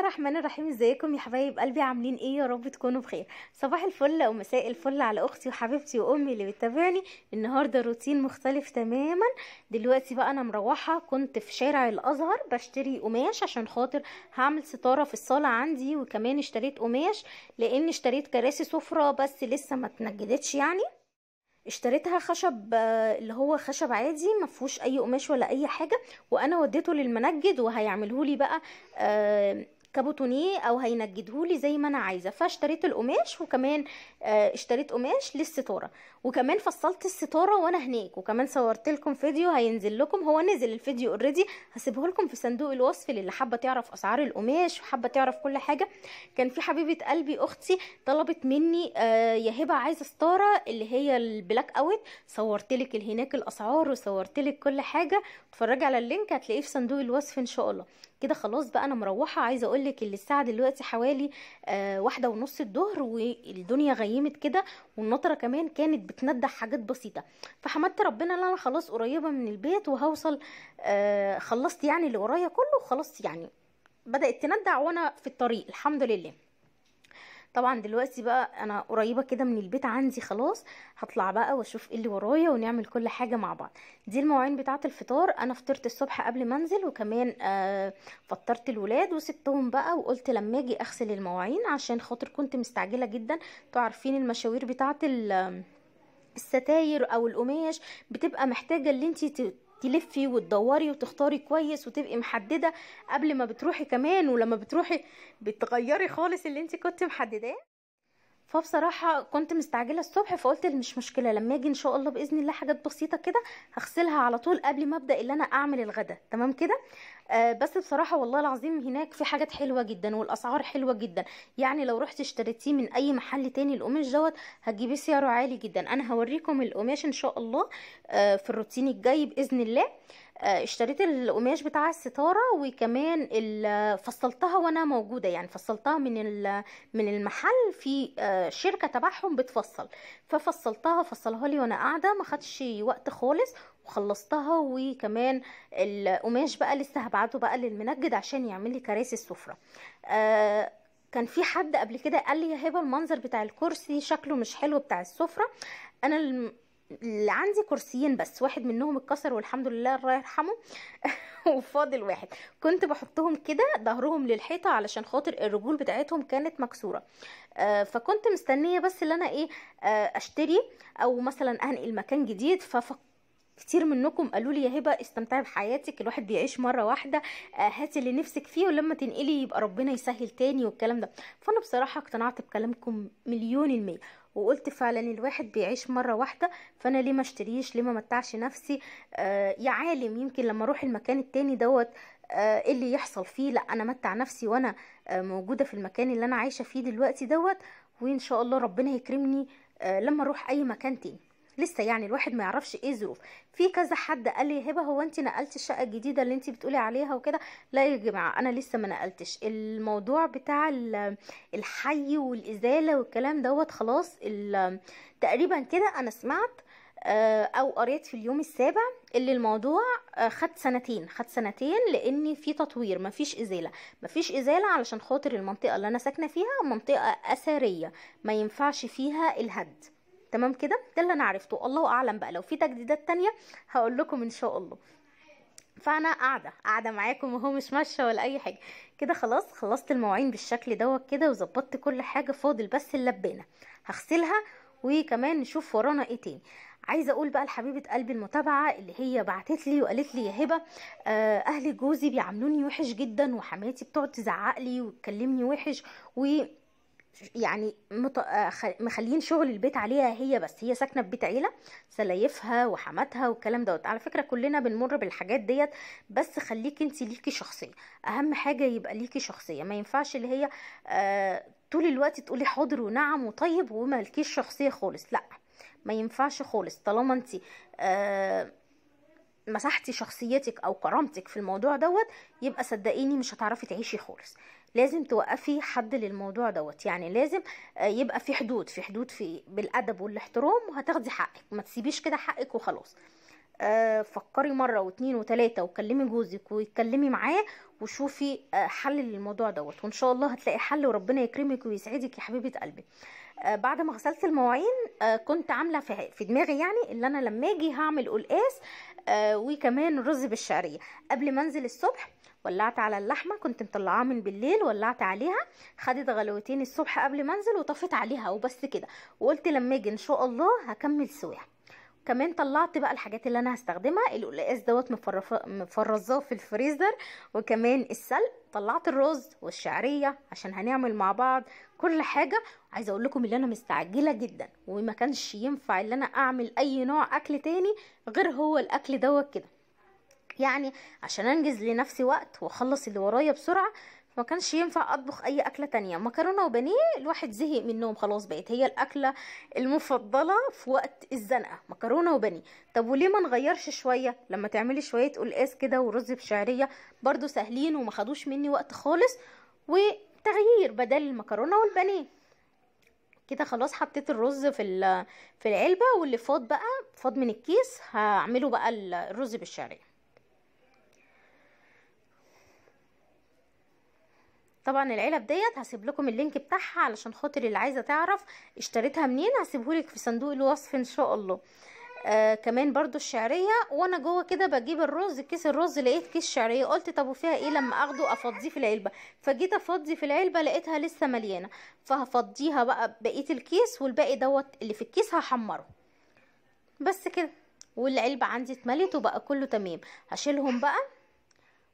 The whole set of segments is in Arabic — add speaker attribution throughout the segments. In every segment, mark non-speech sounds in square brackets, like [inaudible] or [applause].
Speaker 1: الله الرحمن الرحيم ازيكم يا حبايب قلبي عاملين ايه يا رب تكونوا بخير صباح الفل ومساء الفل على اختي وحبيبتي وامي اللي بتتابعني النهارده روتين مختلف تماما دلوقتي بقى انا مروحه كنت في شارع الازهر بشتري قماش عشان خاطر هعمل ستاره في الصاله عندي وكمان اشتريت قماش لان اشتريت كراسي سفره بس لسه ما اتنجدتش يعني اشتريتها خشب اللي هو خشب عادي ما اي قماش ولا اي حاجه وانا وديته للمنجد وهيعمله لي بقى آه، كابوتونيه او هينجدهولي زي ما انا عايزه فاشتريت القماش وكمان آه، اشتريت قماش للستاره وكمان فصلت الستاره وانا هناك وكمان صورت لكم فيديو هينزل لكم هو نزل الفيديو اوريدي هسيبه لكم في صندوق الوصف للي حابه تعرف اسعار القماش وحابه تعرف كل حاجه كان في حبيبه قلبي اختي طلبت مني آه يا هبه عايزه ستاره اللي هي البلاك اوت صورت لك هناك الاسعار وصورت لك كل حاجه اتفرجي على اللينك هتلاقيه في صندوق الوصف ان شاء الله كده خلاص بقى انا مروحه عايزه اقول لك اللي الساعه دلوقتي حوالي آه واحدة ونص الظهر والدنيا غيمت كده والنطره كمان كانت بتندح حاجات بسيطه فحمدت ربنا ان انا خلاص قريبه من البيت وهوصل آه خلصت يعني اللي ورايا كله وخلاص يعني بدات تندع وانا في الطريق الحمد لله طبعا دلوقتي بقى انا قريبه كده من البيت عندي خلاص هطلع بقى واشوف ايه اللي ورايا ونعمل كل حاجه مع بعض دي المواعين بتاعه الفطار انا فطرت الصبح قبل ما انزل وكمان آه فطرت الولاد وسبتهم بقى وقلت لما اجي اغسل المواعين عشان خاطر كنت مستعجله جدا انتوا عارفين المشاوير بتاعه الستاير او القماش بتبقى محتاجه اللي انت تلفي وتدوري وتختاري كويس وتبقي محدده قبل ما بتروحي كمان ولما بتروحي بتغيري خالص اللي انت كنت محدداه فبصراحه كنت مستعجله الصبح فقلت مش مشكله لما اجي ان شاء الله باذن الله حاجات بسيطه كده هغسلها على طول قبل ما ابدا اللي انا اعمل الغدا تمام كده آه، بس بصراحه والله العظيم هناك في حاجات حلوه جدا والاسعار حلوه جدا يعني لو رحت اشتريتيه من اي محل تاني القماش دوت هتجيبيه سعره عالي جدا انا هوريكم القماش ان شاء الله آه، في الروتين الجاي باذن الله آه، اشتريت القماش بتاع الستاره وكمان فصلتها وانا موجوده يعني فصلتها من من المحل في شركه تبعهم بتفصل ففصلتها فصلها لي وانا قاعده ما خدش وقت خالص وخلصتها وكمان القماش بقى لسه هبعته بقى للمنجد عشان يعمل لي كراسي السفره آه كان في حد قبل كده قال لي يا هبه المنظر بتاع الكرسي شكله مش حلو بتاع السفره انا اللي عندي كرسيين بس واحد منهم اتكسر والحمد لله الله يرحمه [laughs] وفاضل واحد كنت بحطهم كده ظهرهم للحيطه علشان خاطر الرجول بتاعتهم كانت مكسوره آه فكنت مستنيه بس ان انا ايه آه اشتري او مثلا انقل مكان جديد ففكرت كتير منكم قالوا لي يا هبه استمتعي بحياتك الواحد بيعيش مره واحده آه، هاتي اللي نفسك فيه ولما تنقلي يبقى ربنا يسهل تاني والكلام ده فانا بصراحه اقتنعت بكلامكم مليون الميه وقلت فعلا الواحد بيعيش مره واحده فانا ليه ما اشتريش ليه ما متعش نفسي آه يا عالم يمكن لما اروح المكان التاني دوت آه، ايه اللي يحصل فيه لا انا متع نفسي وانا آه، موجوده في المكان اللي انا عايشه فيه دلوقتي دوت وان شاء الله ربنا يكرمني لما اروح اي مكان تاني لسه يعني الواحد ما يعرفش ايه الظروف في كذا حد قال لي هبه هو انت نقلتي الشقه الجديده اللي انت بتقولي عليها وكده لا يا جماعه انا لسه ما نقلتش الموضوع بتاع الحي والازاله والكلام دوت خلاص تقريبا كده انا سمعت آه، او قريت في اليوم السابع اللي الموضوع آه، خد سنتين خد سنتين لان في تطوير مفيش ازاله مفيش ازاله علشان خاطر المنطقه اللي انا ساكنه فيها منطقه اثريه ما ينفعش فيها الهد تمام كده ده اللي انا عرفته الله اعلم بقى لو في تجديدات تانية هقول لكم ان شاء الله فانا قاعده قاعده معاكم وهو مش ماشيه ولا اي حاجه كده خلاص خلصت المواعين بالشكل دوت كده وظبطت كل حاجه فاضل بس اللبانه هغسلها وكمان نشوف ورانا ايه تاني عايزه اقول بقى لحبيبه قلبي المتابعه اللي هي بعتت لي وقالت لي يا هبه آه، اهل جوزي بيعاملوني وحش جدا وحماتي بتقعد تزعق لي وتكلمني وحش و يعني مط... آه، مخلين شغل البيت عليها هي بس هي ساكنه في بيت عيله سلايفها وحماتها والكلام دوت على فكره كلنا بنمر بالحاجات ديت بس خليكي انت ليكي شخصيه اهم حاجه يبقى ليكي شخصيه ما ينفعش اللي هي آه، طول الوقت تقولي حاضر ونعم وطيب ومالكيش شخصيه خالص لا ما ينفعش خالص طالما انت آه، مسحتي شخصيتك او كرامتك في الموضوع دوت يبقى صدقيني مش هتعرفي تعيشي خالص لازم توقفي حد للموضوع دوت يعني لازم آه، يبقى في حدود في حدود في بالادب والاحترام وهتاخدي حقك ما تسيبيش كده حقك وخلاص آه، فكري مره واتنين وتلاته وكلمي جوزك واتكلمي معاه وشوفي آه، حل للموضوع دوت وان شاء الله هتلاقي حل وربنا يكرمك ويسعدك يا حبيبه قلبي بعد ما غسلت المواعين كنت عامله في دماغي يعني اللي انا لما اجي هعمل قلقاس وكمان رز بالشعريه قبل ما انزل الصبح ولعت على اللحمه كنت مطلعاها من بالليل ولعت عليها خدت غلوتين الصبح قبل ما انزل وطفت عليها وبس كده وقلت لما اجي ان شاء الله هكمل سواها كمان طلعت بقى الحاجات اللي انا هستخدمها القلقاس دوت مفرزاه في الفريزر وكمان السلق طلعت الرز والشعريه عشان هنعمل مع بعض كل حاجه عايزه اقول لكم ان انا مستعجله جدا وما كانش ينفع ان انا اعمل اي نوع اكل تاني غير هو الاكل دوت كده يعني عشان انجز لنفسي وقت واخلص اللي ورايا بسرعه ما كانش ينفع اطبخ اي اكله تانية مكرونه وبانيه الواحد زهق منهم خلاص بقت هي الاكله المفضله في وقت الزنقه مكرونه وبانيه طب وليه ما نغيرش شويه لما تعملي شويه قلقاس كده ورز بشعريه برضو سهلين وما خدوش مني وقت خالص وتغيير بدل المكرونه والبانيه كده خلاص حطيت الرز في في العلبه واللي فاض بقى فاض من الكيس هعمله بقى الرز بالشعريه طبعا العلب ديت هسيب لكم اللينك بتاعها علشان خاطر اللي عايزه تعرف اشتريتها منين هسيبهولك في صندوق الوصف ان شاء الله آه كمان برضو الشعريه وانا جوه كده بجيب الرز كيس الرز لقيت كيس شعريه قلت طب وفيها ايه لما اخده افضيه في العلبه فجيت افضي في العلبه لقيتها لسه مليانه فهفضيها بقى بقيه الكيس والباقي دوت اللي في الكيس هحمره بس كده والعلبه عندي اتملت وبقى كله تمام هشيلهم بقى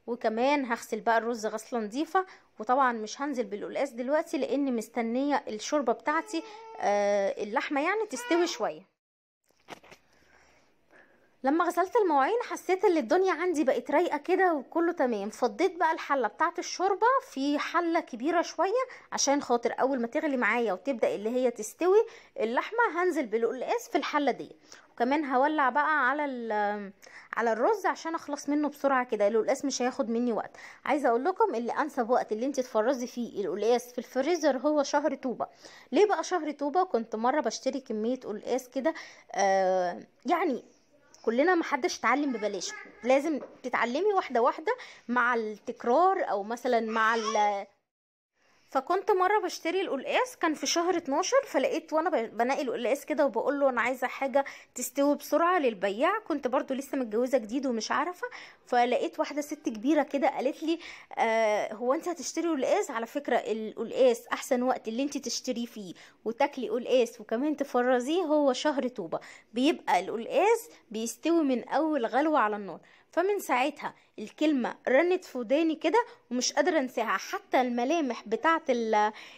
Speaker 1: وكمان هغسل بقى الرز غسله نظيفه وطبعا مش هنزل بالقلقاس دلوقتي لان مستنيه الشوربه بتاعتي آه، اللحمه يعني تستوي شويه لما غسلت المواعين حسيت ان الدنيا عندي بقت رايقه كده وكله تمام فضيت بقى الحله بتاعه الشوربه في حله كبيره شويه عشان خاطر اول ما تغلي معايا وتبدا اللي هي تستوي اللحمه هنزل بالقلقاس في الحله دي وكمان هولع بقى على على الرز عشان اخلص منه بسرعه كده القلقاس مش هياخد مني وقت عايزه اقول لكم اللي انسب وقت اللي انت تفرزي فيه القلقاس في الفريزر هو شهر طوبه ليه بقى شهر طوبه كنت مره بشتري كميه قلقاس كده آه يعني كلنا ما حدش اتعلم ببلاش لازم تتعلمي واحده واحده مع التكرار او مثلا مع فكنت مره بشتري القلقاس كان في شهر 12 فلقيت وانا بنقي القلقاس كده وبقول له انا عايزه حاجه تستوي بسرعه للبياع كنت برضو لسه متجوزه جديد ومش عارفه فلقيت واحده ست كبيره كده قالت لي آه هو انت هتشتري القلقاس على فكره القلقاس احسن وقت اللي انت تشتريه فيه وتاكلي قلقاس وكمان تفرزيه هو شهر طوبه بيبقى القلقاس بيستوي من اول غلوه على النار فمن ساعتها الكلمة رنت في وداني كده ومش قادرة انساها حتى الملامح بتاعة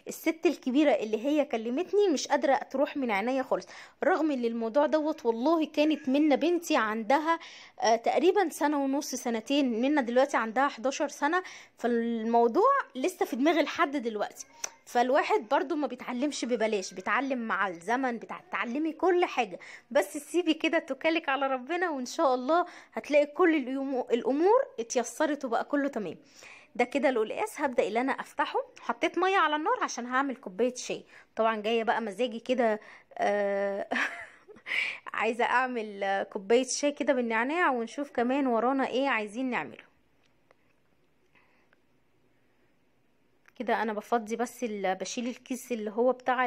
Speaker 1: الست الكبيرة اللي هي كلمتني مش قادرة تروح من عينيا خالص رغم ان الموضوع دوت والله كانت منا بنتي عندها آه، تقريبا سنة ونص سنتين منا دلوقتي عندها 11 سنة فالموضوع لسه في دماغي لحد دلوقتي فالواحد برضو ما بيتعلمش ببلاش بيتعلم مع الزمن بتعلمي كل حاجه بس سيبي كده توكلك على ربنا وان شاء الله هتلاقي كل الامور اتيسرت وبقى كله تمام ده كده القلقاس هبدا اللي انا افتحه حطيت ميه على النار عشان هعمل كوبايه شاي طبعا جايه بقى مزاجي كده آه [laughs] عايزه اعمل كوبايه شاي كده بالنعناع ونشوف كمان ورانا ايه عايزين نعمله كده انا بفضي بس بشيل الكيس اللي هو بتاع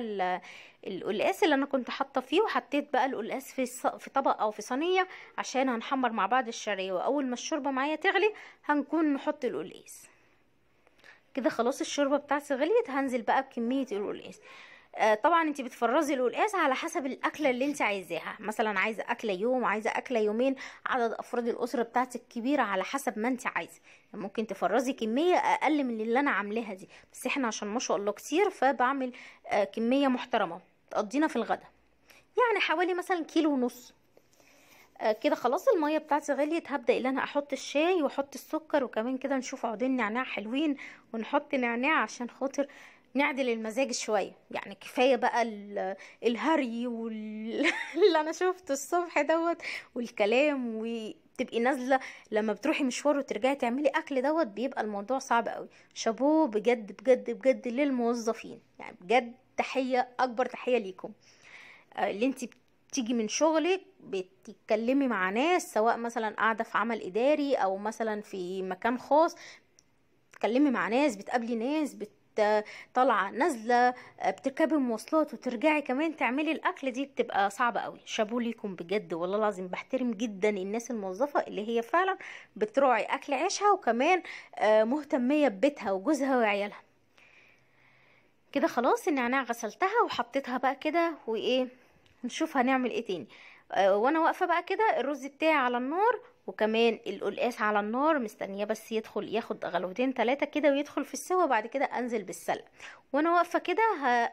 Speaker 1: القلقاس اللي انا كنت حاطه فيه وحطيت بقى القلقاس في في طبق او في صينيه عشان هنحمر مع بعض الشعريه واول ما الشوربه معايا تغلي هنكون نحط القلقاس كده خلاص الشوربه بتاعتي غليت هنزل بقى بكميه القلقاس آه، طبعا انت بتفرزي القلقاس على حسب الاكله اللي انت عايزاها مثلا عايزه اكله يوم عايزه اكله يومين عدد افراد الاسره بتاعتك كبيره على حسب ما انت عايزه ممكن تفرزي كميه اقل من اللي انا عاملاها دي بس احنا عشان ما شاء الله كتير فبعمل آه، كميه محترمه تقضينا في الغدا يعني حوالي مثلا كيلو ونص آه، كده خلاص الميه بتاعتي غليت هبدا ان انا احط الشاي واحط السكر وكمان كده نشوف عودين نعناع حلوين ونحط نعناع عشان خاطر نعدل المزاج شوية يعني كفاية بقى الهري واللي [laughs] أنا شفته الصبح دوت والكلام وتبقي نازلة لما بتروحي مشوار وترجعي تعملي أكل دوت بيبقى الموضوع صعب قوي شابوه بجد بجد بجد للموظفين يعني بجد تحية أكبر تحية ليكم آه، اللي انت بتيجي من شغلك بتتكلمي مع ناس سواء مثلا قاعدة في عمل إداري أو مثلا في مكان خاص بتتكلمي مع ناس بتقابلي ناس بت طالعه نازله آه، بتركبي مواصلات وترجعي كمان تعملي الاكل دي بتبقى صعبه قوي شابو ليكم بجد والله العظيم بحترم جدا الناس الموظفه اللي هي فعلا بتراعي اكل عيشها وكمان آه، مهتميه ببيتها وجوزها وعيالها كده خلاص النعناع غسلتها وحطيتها بقى كده وايه نشوف هنعمل ايه تاني آه، وانا واقفه بقى كده الرز بتاعي على النار وكمان القلقاس على النار مستنيه بس يدخل ياخد غلوتين ثلاثه كده ويدخل في السوا بعد كده انزل بالسلق وانا واقفه كده ه...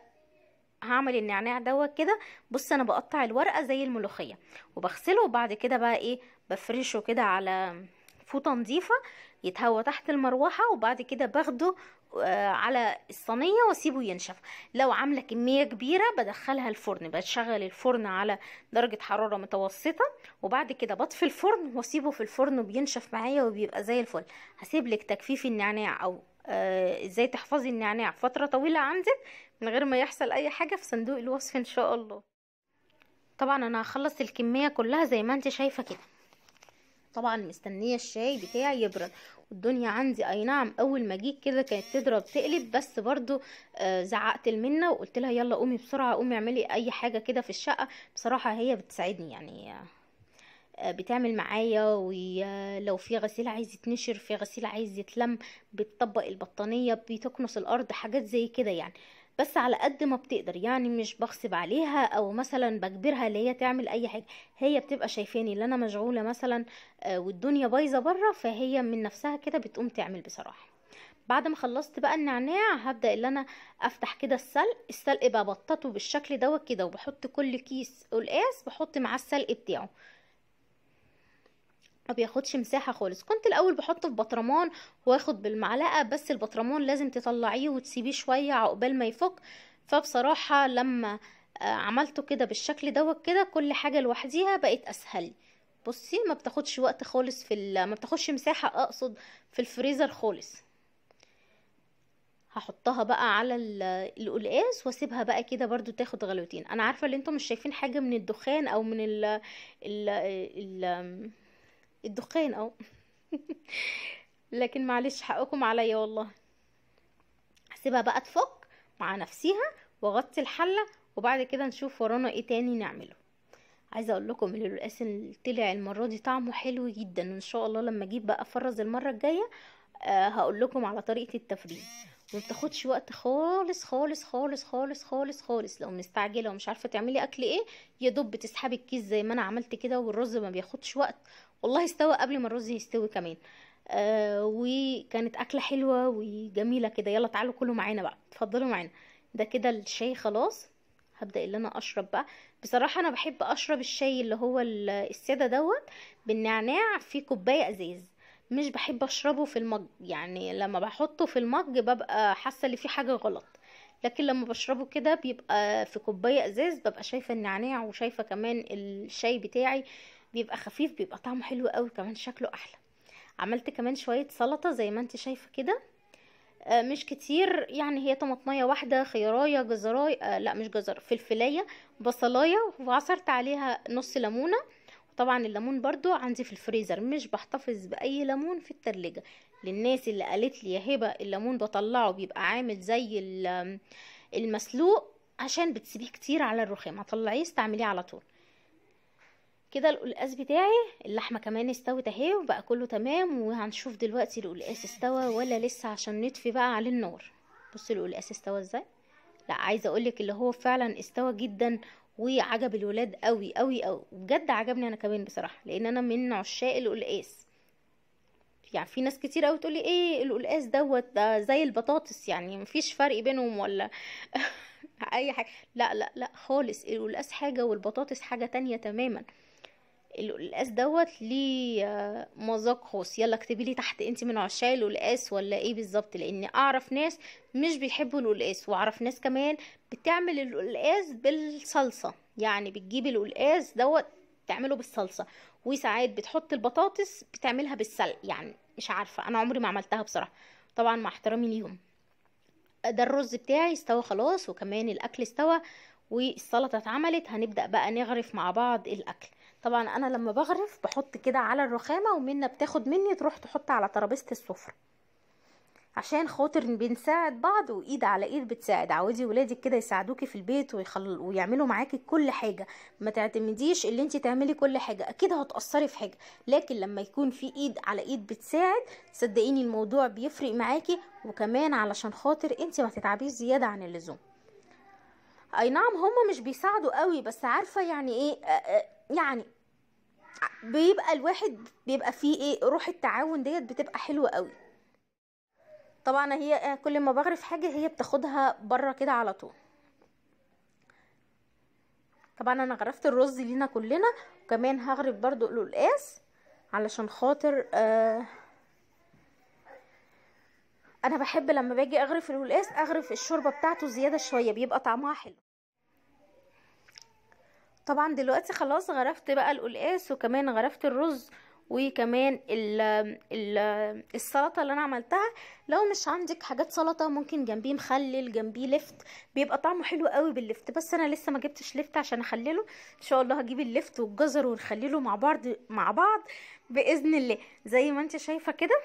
Speaker 1: هعمل النعناع دوت كده بص انا بقطع الورقه زي الملوخيه وبغسله وبعد كده بقى ايه بفرشه كده على فوطه نظيفه يتهوى تحت المروحة وبعد كده باخده آه، على الصينية واسيبه ينشف لو عاملة كمية كبيرة بدخلها الفرن بشغل الفرن على درجة حرارة متوسطة وبعد كده بطفي الفرن واسيبه في الفرن وبينشف معايا وبيبقى زي الفل هسيب لك تجفيف النعناع او آه، ازاي تحفظي النعناع فترة طويلة عندك من غير ما يحصل اي حاجة في صندوق الوصف ان شاء الله طبعا انا هخلص الكمية كلها زي ما انت شايفة كده طبعا مستنيه الشاي بتاعي يبرد والدنيا عندي اي نعم اول ما جيت كده كانت تضرب تقلب بس برضو آه، زعقت لمنة وقلت لها يلا قومي بسرعه قومي اعملي اي حاجه كده في الشقه بصراحه هي بتساعدني يعني آه، آه، بتعمل معايا ولو في غسيل عايز يتنشر في غسيل عايز يتلم بتطبق البطانيه بتكنس الارض حاجات زي كده يعني بس على قد ما بتقدر يعني مش بغصب عليها او مثلا بجبرها اللي هي تعمل اي حاجه هي بتبقى شايفاني اللي انا مشغوله مثلا آه، والدنيا بايظه بره فهي من نفسها كده بتقوم تعمل بصراحه بعد ما خلصت بقى النعناع هبدا ان انا افتح كده السلق السلق بقى بطته بالشكل دوت كده وبحط كل كيس قلقاس بحط معاه السلق بتاعه ما بياخدش مساحة خالص كنت الاول بحطه في بطرمان واخد بالمعلقة بس البطرمان لازم تطلعيه وتسيبيه شوية عقبال ما يفك فبصراحة لما آه، عملته كده بالشكل دوت كده كل حاجة لوحديها بقت اسهل بصي ما بتاخدش وقت خالص في ما بتاخدش مساحة اقصد في الفريزر خالص هحطها بقى على القلقاس واسيبها بقى كده برضو تاخد غلوتين انا عارفه ان انتم مش شايفين حاجه من الدخان او من ال ال, ال الدخان اهو [laughs] لكن معلش حقكم عليا والله هسيبها بقى تفك مع نفسيها واغطي الحله وبعد كده نشوف ورانا ايه تاني نعمله عايزه اقول لكم القلقاس اللي طلع المره دي طعمه حلو جدا وان شاء الله لما اجيب بقى افرز المره الجايه آه هقول لكم على طريقه التفريز وما بتاخدش وقت خالص خالص خالص خالص خالص خالص لو مستعجله ومش عارفه تعملي اكل ايه يا دوب بتسحبي الكيس زي ما انا عملت كده والرز ما بياخدش وقت والله استوى قبل ما الرز يستوي كمان آه وكانت اكله حلوه وجميله كده يلا تعالوا كلوا معانا بقى اتفضلوا معانا ده كده الشاي خلاص هبدا اللي انا اشرب بقى بصراحه انا بحب اشرب الشاي اللي هو الساده دوت بالنعناع في كوبايه ازاز مش بحب اشربه في المج يعني لما بحطه في المج ببقى حاسه ان في حاجه غلط لكن لما بشربه كده بيبقى في كوبايه ازاز ببقى شايفه النعناع وشايفه كمان الشاي بتاعي بيبقى خفيف بيبقى طعمه حلو قوي كمان شكله احلى عملت كمان شويه سلطه زي ما انت شايفه كده آه، مش كتير يعني هي طماطميه واحده خيارايه جزرايه آه، لا مش جزر فلفلايه بصلايه وعصرت عليها نص ليمونه طبعا الليمون برضو عندي في الفريزر مش بحتفظ باي ليمون في التلاجة للناس اللي قالت لي يا هبه الليمون بطلعه بيبقى عامل زي المسلوق عشان بتسيبيه كتير على الرخام هطلعيه استعمليه على طول كده القلقاس بتاعي اللحمة كمان استوت اهي وبقى كله تمام وهنشوف دلوقتي القلقاس استوى ولا لسه عشان نطفي بقى على النار بص القلقاس استوى ازاي لا عايزه اقولك اللي هو فعلا استوى جدا وعجب الولاد قوي قوي قوي بجد عجبني انا كمان بصراحه لان انا من عشاق القلقاس يعني في ناس كتير قوي تقولي ايه القلقاس دوت ده زي البطاطس يعني مفيش فرق بينهم ولا [laughs] اي حاجه لا لا لا خالص القلقاس حاجه والبطاطس حاجه تانية تماما القلقاس دوت ليه آه، مذاق خاص يلا اكتبي لي تحت انت من عشاق القلقاس ولا ايه بالظبط لان اعرف ناس مش بيحبوا القلقاس واعرف ناس كمان بتعمل القلقاس بالصلصه يعني بتجيب القلقاس دوت تعمله بالصلصه وساعات بتحط البطاطس بتعملها بالسلق يعني مش عارفه انا عمري ما عملتها بصراحه طبعا مع احترامي ليهم ده الرز بتاعي استوى خلاص وكمان الاكل استوى والسلطه اتعملت هنبدا بقى نغرف مع بعض الاكل طبعا انا لما بغرف بحط كده على الرخامه ومنى بتاخد مني تروح تحط على ترابيزه السفره عشان خاطر بنساعد بعض وايد على ايد بتساعد عاوزي ولادك كده يساعدوكي في البيت ويخل... ويعملوا معاكي كل حاجه ما تعتمديش اللي انت تعملي كل حاجه اكيد هتاثري في حاجه لكن لما يكون في ايد على ايد بتساعد صدقيني الموضوع بيفرق معاكي وكمان علشان خاطر انت ما تتعبيش زياده عن اللزوم اي نعم هما مش بيساعدوا قوي بس عارفه يعني ايه يعني بيبقى الواحد بيبقى فيه ايه روح التعاون ديت بتبقى حلوه قوي طبعا هي كل ما بغرف حاجه هي بتاخدها بره كده على طول طبعا انا غرفت الرز لينا كلنا وكمان هغرف برضو القلقاس علشان خاطر آه انا بحب لما باجي اغرف القلقاس اغرف الشوربه بتاعته زياده شويه بيبقى طعمها حلو طبعا دلوقتي خلاص غرفت بقى القلقاس وكمان غرفت الرز وكمان ال ال السلطه اللي انا عملتها لو مش عندك حاجات سلطه ممكن جنبيه مخلل جنبيه لفت بيبقى طعمه حلو قوي باللفت بس انا لسه ما جبتش لفت عشان اخلله ان شاء الله هجيب اللفت والجزر ونخلله مع بعض مع بعض باذن الله زي ما انت شايفه كده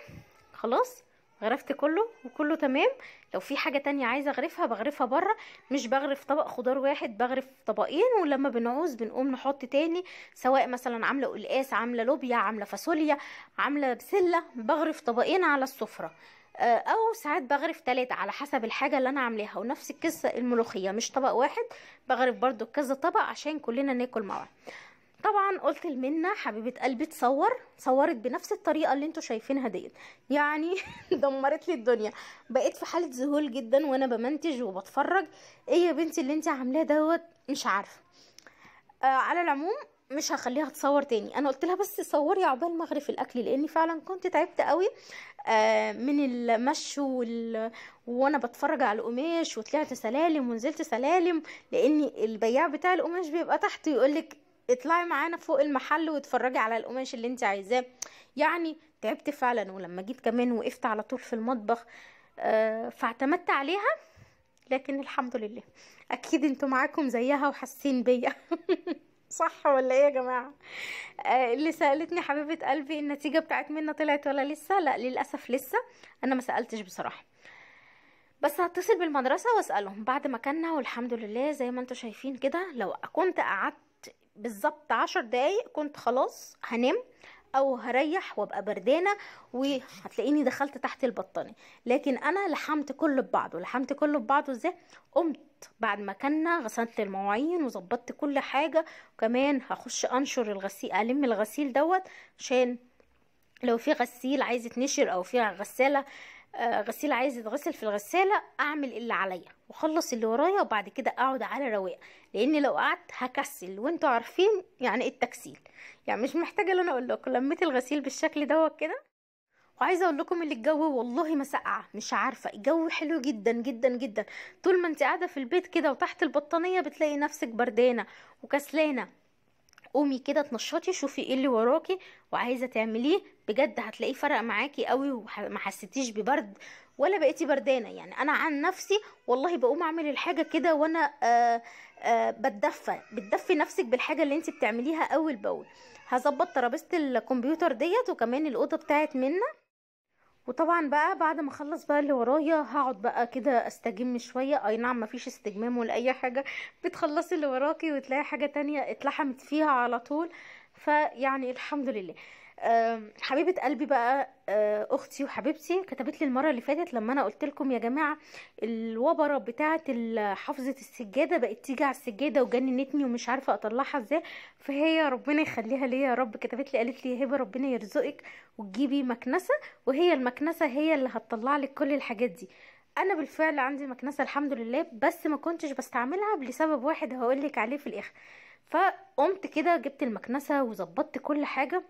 Speaker 1: خلاص غرفت كله وكله تمام لو في حاجه تانية عايزه اغرفها بغرفها بره مش بغرف طبق خضار واحد بغرف طبقين ولما بنعوز بنقوم نحط تاني سواء مثلا عامله قلقاس عامله لوبيا عامله فاصوليا عامله بسله بغرف طبقين على السفره آه، او ساعات بغرف تلاتة على حسب الحاجة اللي انا عاملاها ونفس القصة الملوخية مش طبق واحد بغرف برضو كذا طبق عشان كلنا ناكل مع بعض طبعا قلت لمنى حبيبه قلبي تصور صورت بنفس الطريقه اللي انتوا شايفينها ديت يعني [laughs] دمرت لي الدنيا بقيت في حاله ذهول جدا وانا بمنتج وبتفرج ايه يا بنتي اللي انت عاملاه دوت مش عارفه آه على العموم مش هخليها تصور تاني انا قلت لها بس صوري عقبال ما اغرف الاكل لاني فعلا كنت تعبت قوي آه، من المشي وال... وانا بتفرج على القماش وطلعت سلالم ونزلت سلالم لان البياع بتاع القماش بيبقى تحت يقولك اطلعي معانا فوق المحل واتفرجي على القماش اللي انت عايزاه يعني تعبت فعلا ولما جيت كمان وقفت على طول في المطبخ آه فاعتمدت عليها لكن الحمد لله اكيد انتوا معاكم زيها وحاسين بيا [laughs] صح ولا ايه يا جماعه آه اللي سالتني حبيبه قلبي النتيجه بتاعت منا طلعت ولا لسه لا للاسف لسه انا ما سالتش بصراحه بس هتصل بالمدرسه واسالهم بعد ما كنا والحمد لله زي ما انتوا شايفين كده لو كنت قعدت بالظبط عشر دقايق كنت خلاص هنام او هريح وابقى بردانه وهتلاقيني دخلت تحت البطانيه لكن انا لحمت كله ببعضه لحمت كله ببعضه ازاي قمت بعد ما كنا غسلت المواعين وظبطت كل حاجه وكمان هخش انشر الغسيل الم الغسيل دوت عشان لو في غسيل عايز يتنشر او في غساله آه، غسيل عايز يتغسل في الغسالة اعمل اللي عليا واخلص اللي ورايا وبعد كده اقعد على رواق لان لو قعدت هكسل وانتوا عارفين يعني ايه التكسيل يعني مش محتاجة ان انا اقول لكم لميت الغسيل بالشكل ده كده وعايزه اقول لكم ان الجو والله ما ساقعة مش عارفه الجو حلو جدا جدا جدا طول ما انت قاعده في البيت كده وتحت البطانيه بتلاقي نفسك بردانه وكسلانه قومي كده تنشطي شوفي ايه اللي وراكي وعايزه تعمليه بجد هتلاقيه فرق معاكي قوي وما حسيتيش ببرد ولا بقيتي بردانه يعني انا عن نفسي والله بقوم اعمل الحاجه كده وانا آه، آه، بتدفى بتدفي نفسك بالحاجه اللي انت بتعمليها اول باول هظبط ترابيزه الكمبيوتر ديت وكمان الاوضه بتاعت منا وطبعا بقى بعد ما اخلص بقى اللي ورايا هقعد بقى كده استجم شويه اي نعم مفيش استجمام ولا اي حاجه بتخلصي اللي وراكي وتلاقي حاجه تانية اتلحمت فيها على طول فيعني الحمد لله حبيبه قلبي بقى آه، اختي وحبيبتي كتبت لي المره اللي فاتت لما انا قلت لكم يا جماعه الوبره بتاعه حفظة السجاده بقت تيجي على السجاده وجننتني ومش عارفه اطلعها ازاي فهي ربنا يخليها ليا يا رب كتبت لي قالت لي هبه ربنا يرزقك وتجيبي مكنسه وهي المكنسه هي اللي هتطلع لك كل الحاجات دي انا بالفعل عندي مكنسه الحمد لله بس ما كنتش بستعملها لسبب واحد هقولك عليه في الاخر فقمت كده جبت المكنسه وظبطت كل حاجه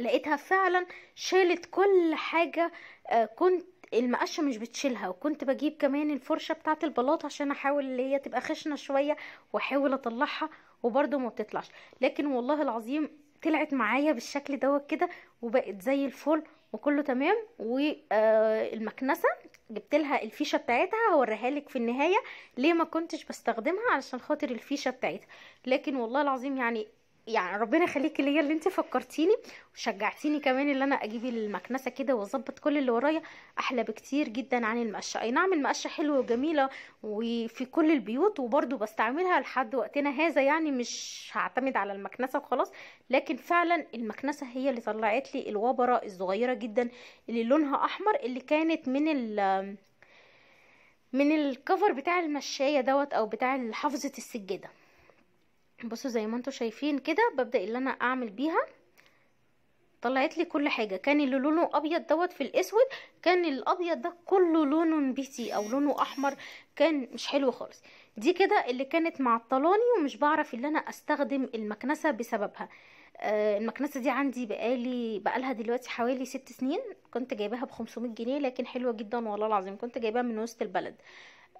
Speaker 1: لقيتها فعلا شالت كل حاجة آه، كنت المقشة مش بتشيلها وكنت بجيب كمان الفرشة بتاعت البلاط عشان احاول اللي هي تبقى خشنة شوية واحاول اطلعها وبرده ما بتطلعش لكن والله العظيم طلعت معايا بالشكل دوت كده وبقت زي الفل وكله تمام والمكنسه آه، جبت لها الفيشه بتاعتها هوريها لك في النهايه ليه ما كنتش بستخدمها علشان خاطر الفيشه بتاعتها لكن والله العظيم يعني يعني ربنا يخليك ليا اللي انت فكرتيني وشجعتيني كمان اللي انا اجيب المكنسه كده واظبط كل اللي ورايا احلى بكتير جدا عن المقشه اي نعم المقشه حلوه وجميله وفي كل البيوت وبرده بستعملها لحد وقتنا هذا يعني مش هعتمد على المكنسه وخلاص لكن فعلا المكنسه هي اللي طلعت لي الوبره الصغيره جدا اللي لونها احمر اللي كانت من ال من الكفر بتاع المشايه دوت او بتاع حافظه السجاده بصوا زي ما انتم شايفين كده ببدا اللي انا اعمل بيها طلعت لي كل حاجه كان اللي لونه ابيض دوت في الاسود كان الابيض ده كله لونه نبيتي او لونه احمر كان مش حلو خالص دي كده اللي كانت معطلاني ومش بعرف اللي انا استخدم المكنسه بسببها آه المكنسه دي عندي بقالي بقالها دلوقتي حوالي ست سنين كنت جايباها بخمسمائة جنيه لكن حلوه جدا والله العظيم كنت جايباها من وسط البلد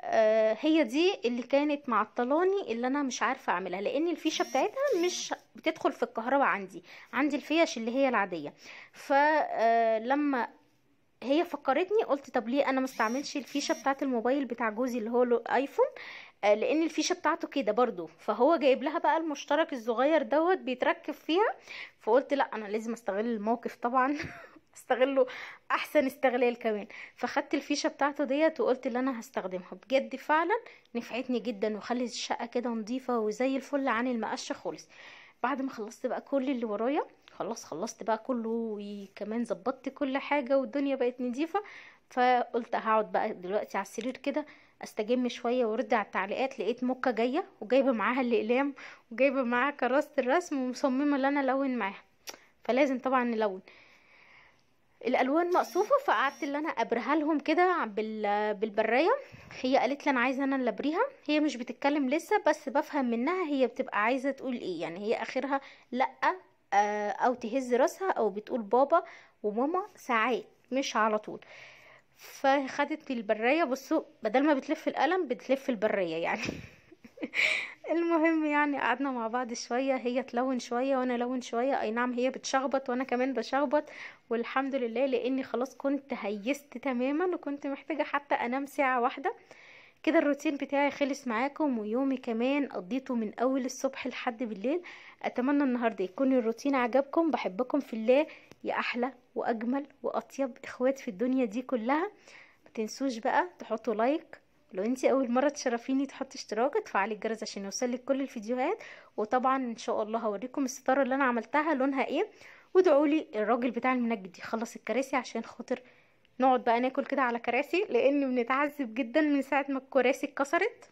Speaker 1: آه، هي دي اللي كانت معطلاني اللي انا مش عارفه اعملها لان الفيشه بتاعتها مش بتدخل في الكهرباء عندي عندي الفيش اللي هي العاديه فلما آه، هي فكرتني قلت طب ليه انا مستعملش الفيشه بتاعه الموبايل بتاع جوزي اللي هو الايفون آه، لان الفيشه بتاعته كده برضو فهو جايب لها بقى المشترك الصغير دوت بيتركب فيها فقلت لا انا لازم استغل الموقف طبعا [laughs] استغله احسن استغلال كمان فخدت الفيشه بتاعته ديت وقلت اللي انا هستخدمها بجد فعلا نفعتني جدا وخلت الشقه كده نظيفه وزي الفل عن المقشه خالص بعد ما خلصت بقى كل اللي ورايا خلاص خلصت بقى كله وكمان ظبطت كل حاجه والدنيا بقت نظيفه فقلت هقعد بقى دلوقتي على السرير كده استجم شويه وارد على التعليقات لقيت موكا جايه وجايبه معاها الاقلام وجايبه معاها كراسه الرسم ومصممه اللي انا الون معاها فلازم طبعا نلون الالوان مقصوفه فقعدت اللي انا ابرها لهم كده بالبرايه هي قالت لي انا عايزه انا اللي ابريها هي مش بتتكلم لسه بس بفهم منها هي بتبقى عايزه تقول ايه يعني هي اخرها لا آه، او تهز راسها او بتقول بابا وماما ساعات مش على طول فخدت البرايه بصوا بدل ما بتلف القلم بتلف البرايه يعني [laughs] المهم يعني قعدنا مع بعض شوية هي تلون شوية وانا لون شوية اي نعم هي بتشخبط وانا كمان بشخبط والحمد لله لاني خلاص كنت هيست تماما وكنت محتاجة حتى انام ساعة واحدة كده الروتين بتاعي خلص معاكم ويومي كمان قضيته من اول الصبح لحد بالليل اتمنى النهاردة يكون الروتين عجبكم بحبكم في الله يا احلى واجمل واطيب اخوات في الدنيا دي كلها متنسوش بقى تحطوا لايك لو انت اول مره تشرفيني تحطي اشتراك تفعلي الجرس عشان يوصلك كل الفيديوهات وطبعا ان شاء الله هوريكم الستاره اللي انا عملتها لونها ايه وادعولي الراجل بتاع المنجد يخلص الكراسي عشان خاطر نقعد بقى ناكل كده على كراسي لان بنتعذب جدا من ساعه ما الكراسي اتكسرت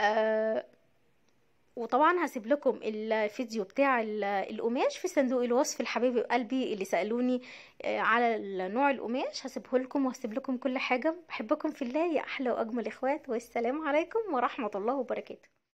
Speaker 1: آه وطبعا هسيب لكم الفيديو بتاع القماش في صندوق الوصف الحبيب قلبي اللي سالوني آه، على نوع القماش هسيبه لكم وهسيب لكم كل حاجه بحبكم في الله يا احلى واجمل اخوات والسلام عليكم ورحمه الله وبركاته